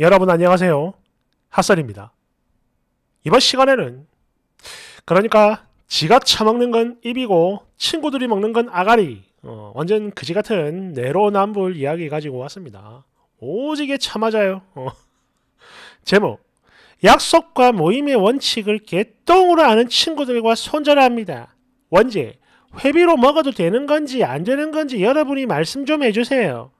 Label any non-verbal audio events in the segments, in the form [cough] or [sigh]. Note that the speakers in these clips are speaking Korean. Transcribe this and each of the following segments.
여러분 안녕하세요. 핫설입니다. 이번 시간에는 그러니까 지가 처먹는 건 입이고 친구들이 먹는 건 아가리 어, 완전 그지 같은 내로남불 이야기 가지고 왔습니다. 오지게 참아자요. 어. 제목 약속과 모임의 원칙을 개똥으로 아는 친구들과 손절합니다. 원제 회비로 먹어도 되는 건지 안 되는 건지 여러분이 말씀 좀 해주세요.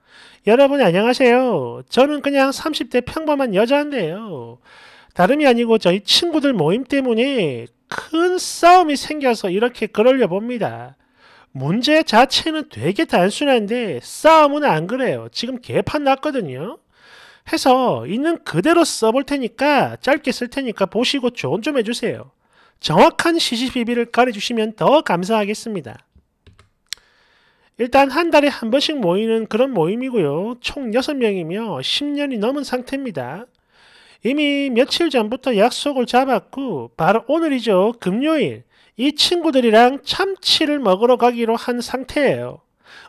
여러분 안녕하세요. 저는 그냥 30대 평범한 여자인데요. 다름이 아니고 저희 친구들 모임 때문에 큰 싸움이 생겨서 이렇게 그러려 봅니다. 문제 자체는 되게 단순한데 싸움은 안 그래요. 지금 개판 났거든요. 해서 있는 그대로 써볼 테니까 짧게 쓸 테니까 보시고 조언 좀 해주세요. 정확한 시시비비를 가려주시면 더 감사하겠습니다. 일단 한 달에 한 번씩 모이는 그런 모임이고요. 총 6명이며 10년이 넘은 상태입니다. 이미 며칠 전부터 약속을 잡았고 바로 오늘이죠. 금요일 이 친구들이랑 참치를 먹으러 가기로 한 상태예요.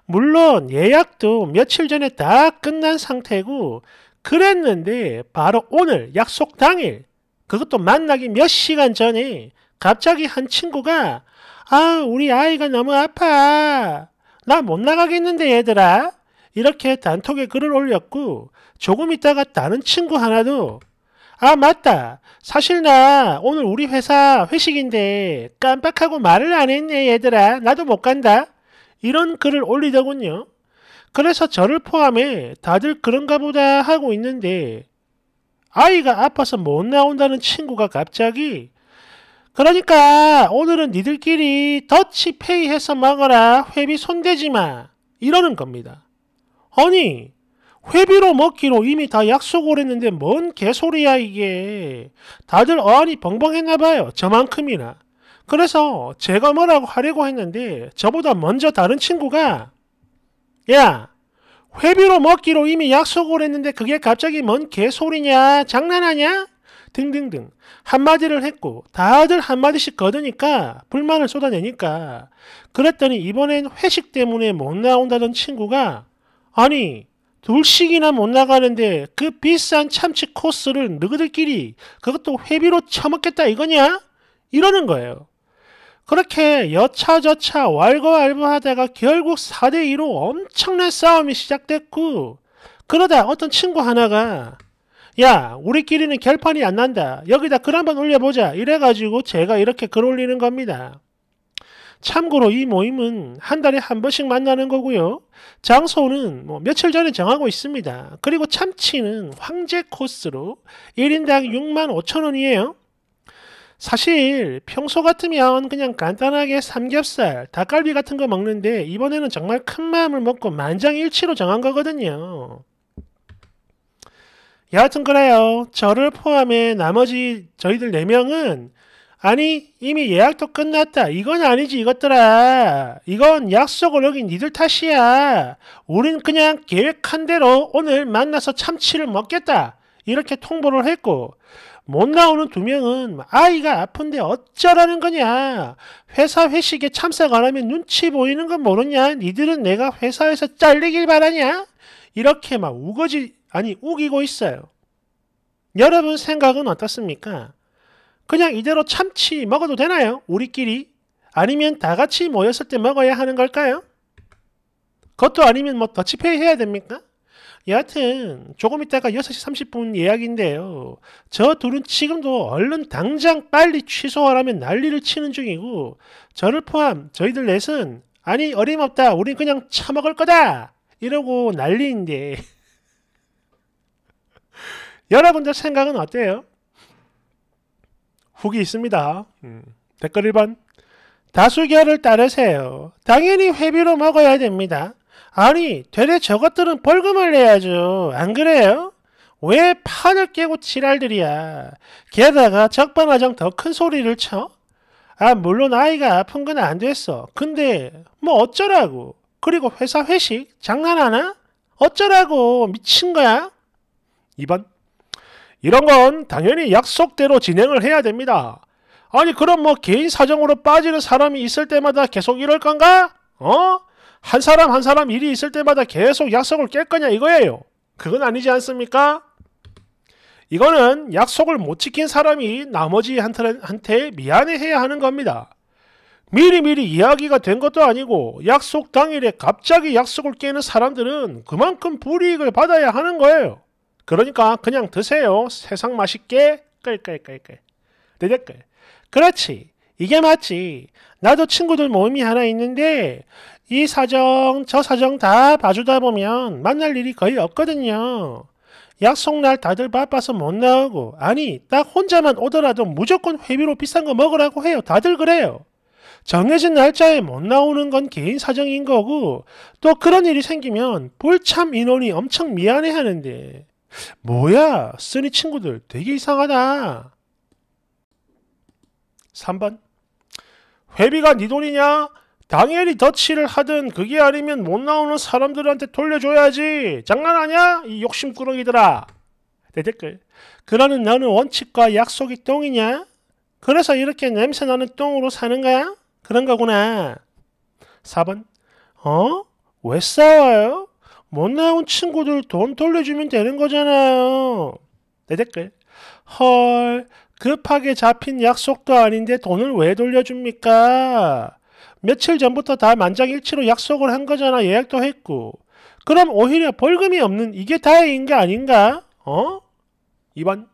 물론 예약도 며칠 전에 다 끝난 상태고 그랬는데 바로 오늘 약속 당일 그것도 만나기 몇 시간 전에 갑자기 한 친구가 아 우리 아이가 너무 아파 나못 나가겠는데 얘들아 이렇게 단톡에 글을 올렸고 조금 있다가 다른 친구 하나도 아 맞다 사실 나 오늘 우리 회사 회식인데 깜빡하고 말을 안 했네 얘들아 나도 못 간다 이런 글을 올리더군요 그래서 저를 포함해 다들 그런가 보다 하고 있는데 아이가 아파서 못 나온다는 친구가 갑자기 그러니까 오늘은 니들끼리 더치페이 해서 먹어라 회비 손대지 마 이러는 겁니다. 아니 회비로 먹기로 이미 다 약속을 했는데 뭔 개소리야 이게. 다들 어안이 벙벙했나 봐요. 저만큼이나. 그래서 제가 뭐라고 하려고 했는데 저보다 먼저 다른 친구가 야 회비로 먹기로 이미 약속을 했는데 그게 갑자기 뭔 개소리냐 장난하냐? 등등등 한마디를 했고 다들 한마디씩 거두니까 불만을 쏟아내니까 그랬더니 이번엔 회식 때문에 못 나온다던 친구가 아니 둘씩이나 못 나가는데 그 비싼 참치 코스를 너희들끼리 그것도 회비로 처먹겠다 이거냐? 이러는 거예요. 그렇게 여차저차 왈가왈부하다가 결국 4대2로 엄청난 싸움이 시작됐고 그러다 어떤 친구 하나가 야 우리끼리는 결판이 안 난다. 여기다 글한번 올려보자. 이래가지고 제가 이렇게 글 올리는 겁니다. 참고로 이 모임은 한 달에 한 번씩 만나는 거고요. 장소는 뭐 며칠 전에 정하고 있습니다. 그리고 참치는 황제 코스로 1인당 6만 5천 원이에요. 사실 평소 같으면 그냥 간단하게 삼겹살, 닭갈비 같은 거 먹는데 이번에는 정말 큰 마음을 먹고 만장일치로 정한 거거든요. 여하튼 그래요. 저를 포함해 나머지 저희들 4명은 아니 이미 예약도 끝났다. 이건 아니지 이것들아. 이건 약속을 여긴 니들 탓이야. 우린 그냥 계획한 대로 오늘 만나서 참치를 먹겠다. 이렇게 통보를 했고 못 나오는 두 명은 아이가 아픈데 어쩌라는 거냐. 회사 회식에 참석 안 하면 눈치 보이는 건 모르냐. 니들은 내가 회사에서 잘리길 바라냐. 이렇게 막 우거지 아니 우기고 있어요. 여러분 생각은 어떻습니까? 그냥 이대로 참치 먹어도 되나요? 우리끼리? 아니면 다 같이 모였을 때 먹어야 하는 걸까요? 그것도 아니면 뭐 더치페이 해야 됩니까? 여하튼 조금 있다가 6시 30분 예약인데요. 저 둘은 지금도 얼른 당장 빨리 취소하라면 난리를 치는 중이고 저를 포함 저희들 넷은 아니 어림없다 우린 그냥 처먹을 거다 이러고 난리인데 여러분들 생각은 어때요? 후기 있습니다. 음, 댓글 1번. 다수결을 따르세요. 당연히 회비로 먹어야 됩니다. 아니, 되레 저것들은 벌금을 내야죠. 안 그래요? 왜 판을 깨고 지랄들이야. 게다가 적반하정 더큰 소리를 쳐? 아, 물론 아이가 아픈 건 안 됐어. 근데 뭐 어쩌라고. 그리고 회사 회식 장난하나? 어쩌라고 미친 거야? 2번 이런 건 당연히 약속대로 진행을 해야 됩니다. 아니 그럼 뭐 개인 사정으로 빠지는 사람이 있을 때마다 계속 이럴 건가? 어? 한 사람 한 사람 일이 있을 때마다 계속 약속을 깰 거냐 이거예요. 그건 아니지 않습니까? 이거는 약속을 못 지킨 사람이 나머지 한테 미안해해야 하는 겁니다. 미리미리 이야기가 된 것도 아니고 약속 당일에 갑자기 약속을 깨는 사람들은 그만큼 불이익을 받아야 하는 거예요. 그러니까 그냥 드세요. 세상 맛있게 끌끌끌끌. 그렇지. 이게 맞지. 나도 친구들 모임이 하나 있는데 이 사정 저 사정 다 봐주다 보면 만날 일이 거의 없거든요. 약속날 다들 바빠서 못 나오고 아니 딱 혼자만 오더라도 무조건 회비로 비싼 거 먹으라고 해요. 다들 그래요. 정해진 날짜에 못 나오는 건 개인 사정인 거고 또 그런 일이 생기면 불참 인원이 엄청 미안해 하는데 뭐야, 쓰니 친구들 되게 이상하다. 3번 회비가 네 돈이냐? 당연히 더치를 하든 그게 아니면 못 나오는 사람들한테 돌려줘야지. 장난하냐? 이 욕심꾸러기들아. 내 댓글. 그러는 너는 원칙과 약속이 똥이냐? 그래서 이렇게 냄새나는 똥으로 사는 거야? 그런 거구나. 4번. 어? 왜 싸워요? 못 나온 친구들 돈 돌려주면 되는 거잖아요. 내 댓글. 헐, 급하게 잡힌 약속도 아닌데 돈을 왜 돌려줍니까? 며칠 전부터 다 만장일치로 약속을 한 거잖아. 예약도 했고. 그럼 오히려 벌금이 없는 이게 다행인 게 아닌가? 어? 2번.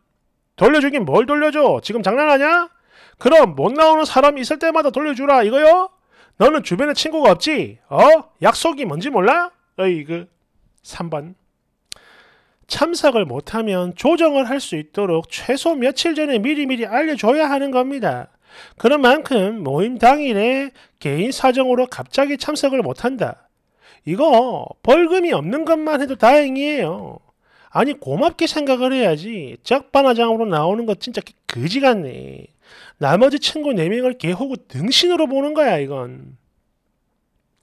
돌려주긴 뭘 돌려줘? 지금 장난하냐? 그럼 못 나오는 사람 있을 때마다 돌려주라 이거요? 너는 주변에 친구가 없지? 어? 약속이 뭔지 몰라? 어이그 3번 참석을 못하면 조정을 할 수 있도록 최소 며칠 전에 미리미리 알려줘야 하는 겁니다. 그런 만큼 모임 당일에 개인 사정으로 갑자기 참석을 못한다. 이거 벌금이 없는 것만 해도 다행이에요. 아니 고맙게 생각을 해야지 적반하장으로 나오는 것 진짜 그, 그지 같네. 나머지 친구 4명을 개호구 등신으로 보는 거야 이건.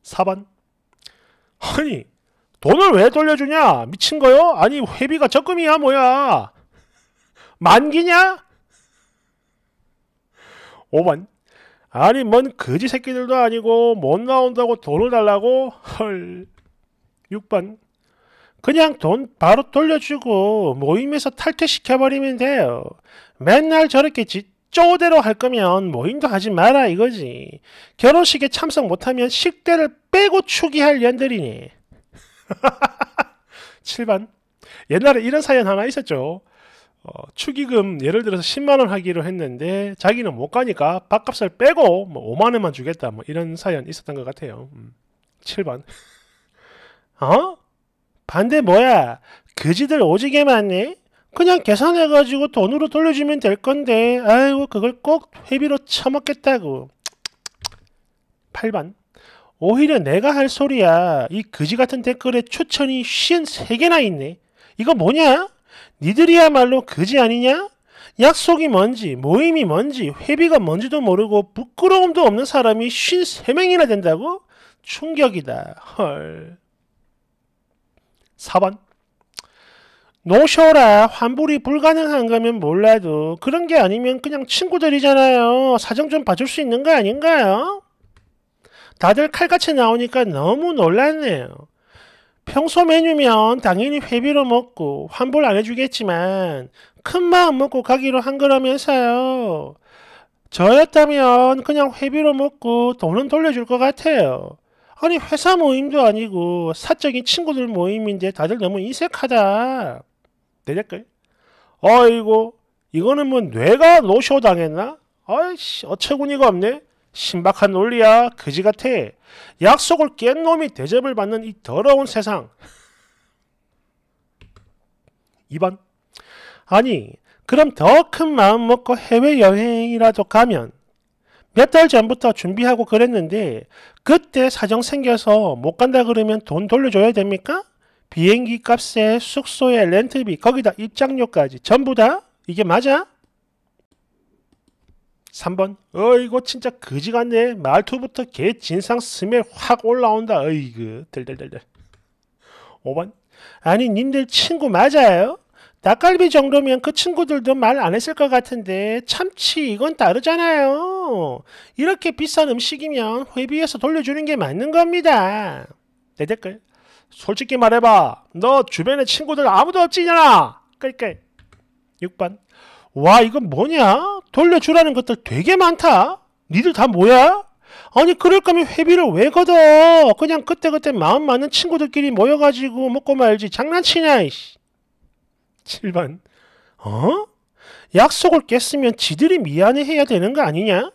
4번 아니 돈을 왜 돌려주냐? 미친 거요? 아니 회비가 적금이야 뭐야? 만기냐? 5번 아니 뭔 거지 새끼들도 아니고 못 나온다고 돈을 달라고? 헐 6번 그냥 돈 바로 돌려주고 모임에서 탈퇴시켜버리면 돼요. 맨날 저렇게 지 쪼대로 할 거면 모임도 하지 마라 이거지. 결혼식에 참석 못하면 식대를 빼고 추기할 연들이니 7반. [laughs] 옛날에 이런 사연 하나 있었죠. 어, 축의금 예를 들어서 10만 원 하기로 했는데 자기는 못 가니까 밥값을 빼고 뭐 5만 원만 주겠다 뭐 이런 사연 있었던 것 같아요. 음. 7번. [laughs] 어? 반대 뭐야? 그지들 오지게 많네. 그냥 계산해 가지고 돈으로 돌려주면 될 건데 아이고 그걸 꼭 회비로 처먹겠다고. 8번. [tsk] 오히려 내가 할 소리야. 이 그지 같은 댓글에 추천이 53개나 있네. 이거 뭐냐? 니들이야말로 그지 아니냐? 약속이 뭔지, 모임이 뭔지, 회비가 뭔지도 모르고 부끄러움도 없는 사람이 53명이나 된다고? 충격이다. 헐. 4번. 노쇼라 환불이 불가능한 거면 몰라도 그런 게 아니면 그냥 친구들이잖아요. 사정 좀 봐줄 수 있는 거 아닌가요? 다들 칼같이 나오니까 너무 놀랐네요. 평소 메뉴면 당연히 회비로 먹고 환불 안 해주겠지만 큰 마음 먹고 가기로 한 거라면서요. 저였다면 그냥 회비로 먹고 돈은 돌려줄 것 같아요. 아니 회사 모임도 아니고 사적인 친구들 모임인데 다들 너무 인색하다. 내 댓글. 어이고 이거는 뭐 뇌가 노쇼 당했나? 아이씨 어처구니가 없네. 신박한 논리야 그지 같아 약속을 깬 놈이 대접을 받는 이 더러운 세상 2번 아니 그럼 더 큰 마음 먹고 해외여행이라도 가면 몇 달 전부터 준비하고 그랬는데 그때 사정 생겨서 못 간다 그러면 돈 돌려줘야 됩니까? 비행기 값에 숙소에 렌트비 거기다 입장료까지 전부 다? 이게 맞아? 3번 어이거 진짜 거지 같네 말투부터 개 진상 스멜 확 올라온다 어이그 델델델델 5번 아니 님들 친구 맞아요? 닭갈비 정도면 그 친구들도 말 안 했을 것 같은데 참치 이건 다르잖아요 이렇게 비싼 음식이면 회비에서 돌려주는 게 맞는 겁니다 내 네 댓글 솔직히 말해봐 너 주변에 친구들 아무도 없지냐 끌끌 6번 와 이건 뭐냐? 돌려주라는 것들 되게 많다. 니들 다 뭐야? 아니 그럴 거면 회비를 왜 걷어? 그냥 그때그때 마음 맞는 친구들끼리 모여가지고 먹고 말지 장난치냐 이씨. 7번 어? 약속을 깼으면 지들이 미안해해야 되는 거 아니냐?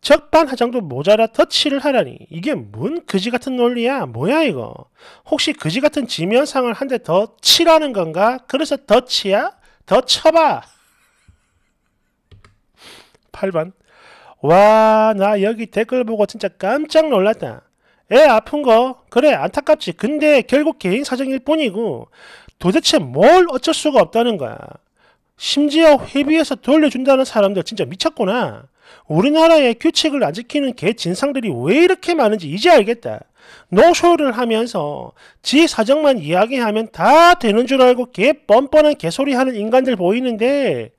적반하장도 모자라 터치를 하라니 이게 뭔 그지 같은 논리야 뭐야 이거 혹시 그지 같은 지면상을 한 대 더 치라는 건가 그래서 더 치야 더 쳐봐 8번. 와, 나 여기 댓글 보고 진짜 깜짝 놀랐다. 애 아픈 거? 그래, 안타깝지. 근데 결국 개인 사정일 뿐이고 도대체 뭘 어쩔 수가 없다는 거야. 심지어 회비에서 돌려준다는 사람들 진짜 미쳤구나. 우리나라의 규칙을 안 지키는 개 진상들이 왜 이렇게 많은지 이제 알겠다. 노쇼를 하면서 지 사정만 이야기하면 다 되는 줄 알고 개 뻔뻔한 개소리 하는 인간들 보이는데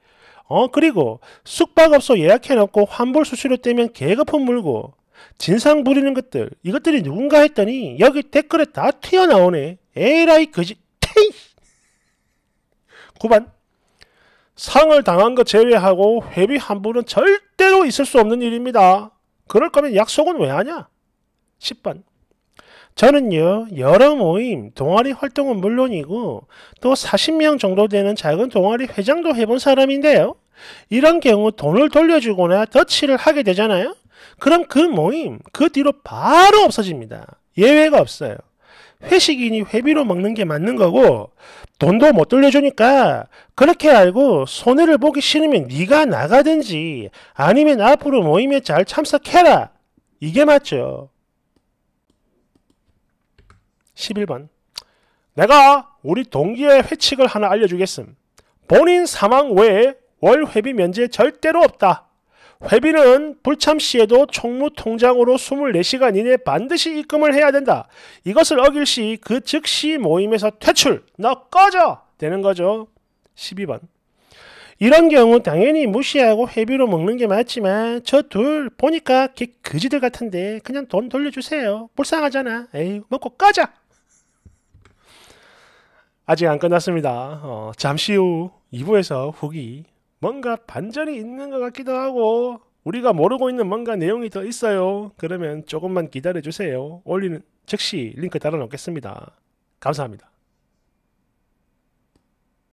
어 그리고 숙박업소 예약해놓고 환불 수수료 떼면 개거품 물고 진상 부리는 것들 이것들이 누군가 했더니 여기 댓글에 다 튀어나오네 에라이 거지 테이 9반 상을 당한 것 제외하고 회비 환불은 절대로 있을 수 없는 일입니다 그럴 거면 약속은 왜 하냐 10반 저는요 여러 모임, 동아리 활동은 물론이고 또 40명 정도 되는 작은 동아리 회장도 해본 사람인데요. 이런 경우 돈을 돌려주거나 더치를 하게 되잖아요. 그럼 그 모임 그 뒤로 바로 없어집니다. 예외가 없어요. 회식이니 회비로 먹는 게 맞는 거고 돈도 못 돌려주니까 그렇게 알고 손해를 보기 싫으면 네가 나가든지 아니면 앞으로 모임에 잘 참석해라 이게 맞죠. 11번 내가 우리 동기의 회칙을 하나 알려주겠음. 본인 사망 외에 월 회비 면제 절대로 없다. 회비는 불참 시에도 총무 통장으로 24시간 이내 반드시 입금을 해야 된다. 이것을 어길 시 그 즉시 모임에서 퇴출, 너 꺼져! 되는 거죠. 12번. 이런 경우 당연히 무시하고 회비로 먹는 게 맞지만 저 둘 보니까 개 그지들 같은데 그냥 돈 돌려주세요. 불쌍하잖아. 에이 먹고 꺼져! 아직 안 끝났습니다. 어, 잠시 후 2부에서 후기 뭔가 반전이 있는 것 같기도 하고 우리가 모르고 있는 뭔가 내용이 더 있어요. 그러면 조금만 기다려 주세요. 올리는 즉시 링크 달아 놓겠습니다. 감사합니다.